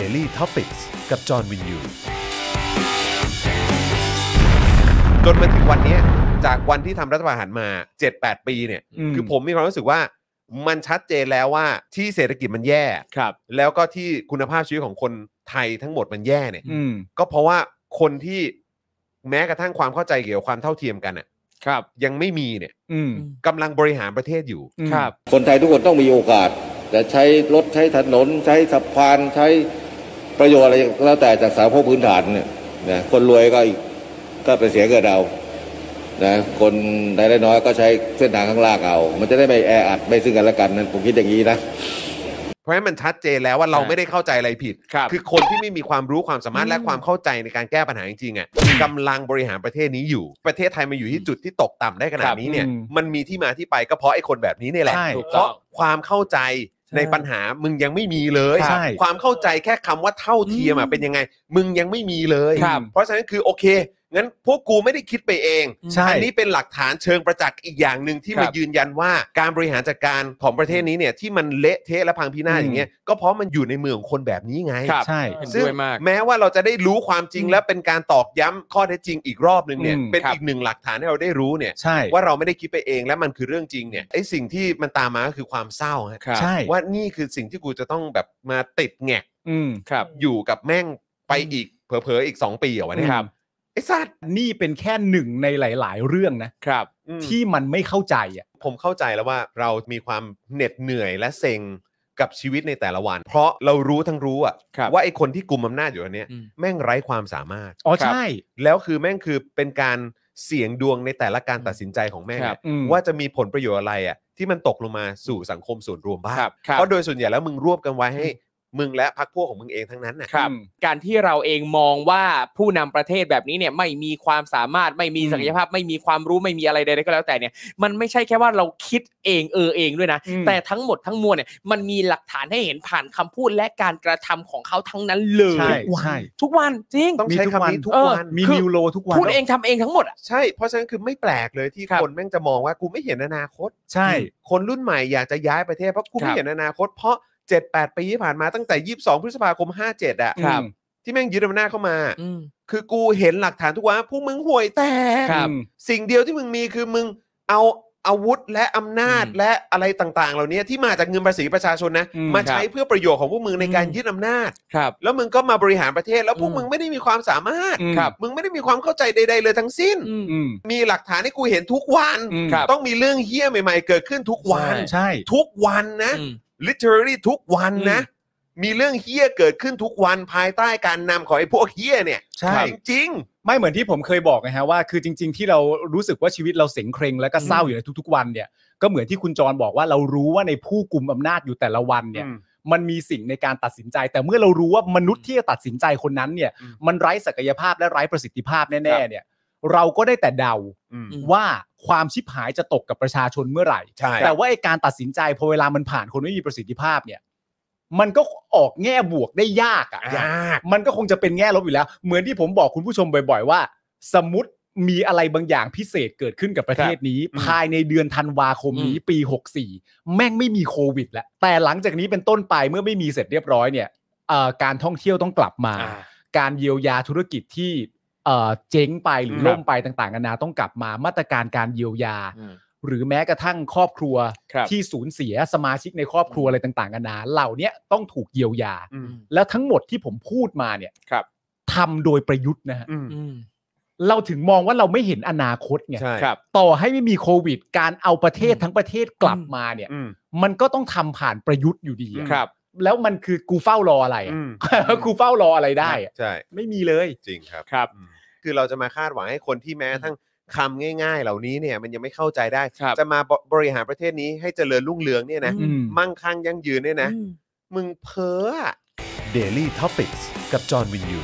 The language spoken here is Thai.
Daily t o p i c กกับจอห์นวินยูจนมาถึงวันนี้จากวันที่ทำรัฐประหารมา 7-8 ปีเนี่ย คือผมมีความรู้สึกว่ามันชัดเจนแล้วว่าที่เศรษฐกิจมันแย่ครับ แล้วก็ที่คุณภาพชีวิตของคนไทยทั้งหมดมันแย่เนี่ยก็เพราะว่าคนที่แม้กระทั่งความเข้าใจเกี่ยวกับความเท่าเทียมกันครับยังไม่มีเนี่ยอืกำลังบริหารประเทศอยู่ครับคนไทยทุกคนต้องมีโอกาสจะใช้รถใช้ถนนใช้สะพานใช้ประโยชน์อะไรก็แล้วแต่จากสามข้พื้นฐานเนี่ยคนรวยก็ก็ไปเสียเกิดเรานะ คนรายได้น้อยก็ใช้เส้นทางข้างล่างเอา มันจะได้ไม่แออัดไม่ซึ่งกันและกันนั้นผมคิดอย่างนี้นะ เพราะฉะนั้นมันชัดเจนแล้วว่าเราไม่ได้เข้าใจอะไรผิดครับคือคนที่ไม่มีความรู้ความสามารถและความเข้าใจในการแก้ปัญหาจริงๆอ่ะกำลังบริหารประเทศนี้อยู่ ประเทศไทยมาอยู่ที่จุดที่ตกต่ำได้ขนาดนี้เนี่ย มันมีที่มาที่ไปก็เพราะไอ้คนแบบนี้นี่แหละ เพราะความเข้าใจในปัญหามึงยังไม่มีเลย ความเข้าใจแค่คำว่าเท่าเทียมเป็นยังไง มึงยังไม่มีเลย เพราะฉะนั้นคือ โอเคงั้นพวกกูไม่ได้คิดไปเองใช่อันนี้เป็นหลักฐานเชิงประจักษ์อีกอย่างหนึ่งที่มายืนยันว่าการบริหารจัดการของประเทศนี้เนี่ยที่มันเละเทะและพังพินาศอย่างเงี้ยก็เพราะมันอยู่ในมือของคนแบบนี้ไง ใช่ซึ่งมแม้ว่าเราจะได้รู้ความจริงและเป็นการตอกย้ำข้อเท็จจริงอีกรอบหนึ่งเนี่ย เป็นอีกหนึ่งหลักฐานให้เราได้รู้เนี่ยใช่ว่าเราไม่ได้คิดไปเอง และมันคือเรื่องจริงเนี่ยไอ้สิ่งที่มันตามมาก็คือความเศร้าครับใช่ว่านี่คือสิ่งที่กูจะต้องแบบมาติดแงกอืมครับอยู่กับแม่งไปอีกเผลอๆอีก2ปีเหรอวะเนี่ยครับไอ้ซัดนี่เป็นแค่หนึ่งในหลาย ๆ เรื่องนะครับ ที่มันไม่เข้าใจอ่ะผมเข้าใจแล้วว่าเรามีความเหน็ดเหนื่อยและเซ็งกับชีวิตในแต่ละวัน เพราะเรารู้ทั้งรู้อะว่าไอ้คนที่กลุ่มอำนาจอยู่อันเนี้ยแม่งไร้ความสามารถอ๋อใช่แล้วคือแม่งคือเป็นการเสี่ยงดวงในแต่ละการตัดสินใจของแม่งว่าจะมีผลประโยชน์อะไรอ่ะที่มันตกลงมาสู่สังคมส่วนรวมบ้างเพราะโดยส่วนใหญ่แล้วมึงรวบกันไว้ให้มึงและพรรคพวกของมึงเองทั้งนั้นนะครับการที่เราเองมองว่าผู้นำประเทศแบบนี้เนี่ยไม่มีความสามารถไม่มีศักยภาพ ไม่มีความรู้ไม่มีอะไรใดๆก็แล้วแต่เนี่ยมันไม่ใช่แค่ว่าเราคิดเองเออเองด้วยนะแต่ทั้งหมดทั้งมวลเนี่ยมันมีหลักฐานให้เห็นผ่านคำพูด และการกระทำของเขาทั้งนั้นเลยใช่วันทุกวันจริงต้องใช้คำนี้ทุกวันมีนิวโลทุกวันพูดเองทำเองทั้งหมดอ่ะใช่เพราะฉะนั้นคือไม่แปลกเลยที่คนแม่งจะมองว่ากูไม่เห็นอนาคต ใช่ คนรุ่นใหม่อยากจะย้ายประเทศเพราะกูไม่เห็นอนาคตเพราะจ็ดแปดปีที่ผ่านมาตั้งแต่ยี่สสิบองพฤษภาคมห้าเจ็ดอะที่แม่งยึดอำนาจเข้ามา คือกูเห็นหลักฐานทุกวัน พวกมึงห่วยแตกสิ่งเดียวที่มึงมีคือมึงเอาอาวุธและอำนาจและอะไรต่างๆ เหล่านี้ที่มาจากเงินภาษีประชาชนนะมาใช้เพื่อประโยชน์ของพวกมึงในการยึดอำนาจครับแล้วมึงก็มาบริหารประเทศ แล้วพวกมึงไม่ได้มีความสามารถมครับมึงไม่ได้มีความเข้าใจใดๆเลยทั้งสิ้นมีหลักฐานให้กูเห็นทุกวัน ต้องมีเรื่องเฮี้ยใหม่ ๆ เกิดขึ้นทุกวันใช่ ทุกวันนะ l i t e r a ี่ y ทุกวันนะมีเรื่องเฮี้ยเกิดขึ้นทุกวันภายใต้การนำของไอ้พวกเฮี้ยเนี่ย ใช่จริง ไม่เหมือนที่ผมเคยบอกนะฮะว่า คือจริง ๆ ที่เรารู้สึกว่าชีวิตเราเสงเคร่งและก็เศร้าอยู่ในทุกๆวันเนี่ยก็เหมือนที่คุณจรบอกว่าเรารู้ว่าในผู้กลุ่มอำนาจอยู่แต่ละวันเนี่ยมันมีสิ่งในการตัดสินใจ แต่เมื่อเรารู้ว่ามนุษย์ที่จะตัดสินใจคนนั้นเนี่ยมันไร้ศักยภาพและไร้ประสิทธิภาพ แน่ๆเนี่ยเราก็ได้แต่เดาว่าความชิบหายจะตกกับประชาชนเมื่อไหร่ใช่แต่ว่าไอการตัดสินใจพอเวลามันผ่านคนไม่มีประสิทธิภาพเนี่ย มันก็ออกแง่บวกได้ยากอ่ะ ยาก มันก็คงจะเป็นแง่ลบอยู่แล้ว เหมือนที่ผมบอกคุณผู้ชมบ่อยๆ ว่า สมมติมีอะไรบางอย่างพิเศษเกิดขึ้นกับประเทศนี้ ภายในเดือนธันวาคมนี้ปี 64 แม่งไม่มีโควิด แล้ว แต่หลังจากนี้เป็นต้นไปเมื่อไม่มีเสร็จเรียบร้อยเนี่ยการท่องเที่ยวต้องกลับมา การเยียวยาธุรกิจที่เจ๊งไปหรือล่มไปต่างๆนานาต้องกลับมามาตรการการเยียวยา หรือแม้กระทั่งครอบครัวที่สูญเสียสมาชิกในครอบครัวอะไรต่างๆนานาเหล่านี้ต้องถูกเยียวยา แล้วทั้งหมดที่ผมพูดมาเนี่ยทำโดยประยุทธ์นะฮะเราถึงมองว่าเราไม่เห็นอนาคตไงต่อให้ไม่มีโควิด การเอาประเทศทั้งประเทศกลับมาเนี่ย มันก็ต้องทำผ่านประยุทธ์อยู่ดีครับแล้วมันคือกูเฝ้ารออะไรอะกูเฝ้ารออะไรได้อะใช่ไม่มีเลย จริงครับ ครับ คือเราจะมาคาดหวังให้คนที่แม้ทั้งคำง่ายๆเหล่านี้เนี่ย มันยังไม่เข้าใจได้ จะมาบบริหารประเทศนี้ให้เจริญรุ่งเรืองเนี่ยนะ มั่งคั่งยั่งยืนเนี่ยนะ มึงเพ้อ Daily t o p i c กกับจอห์นวินยู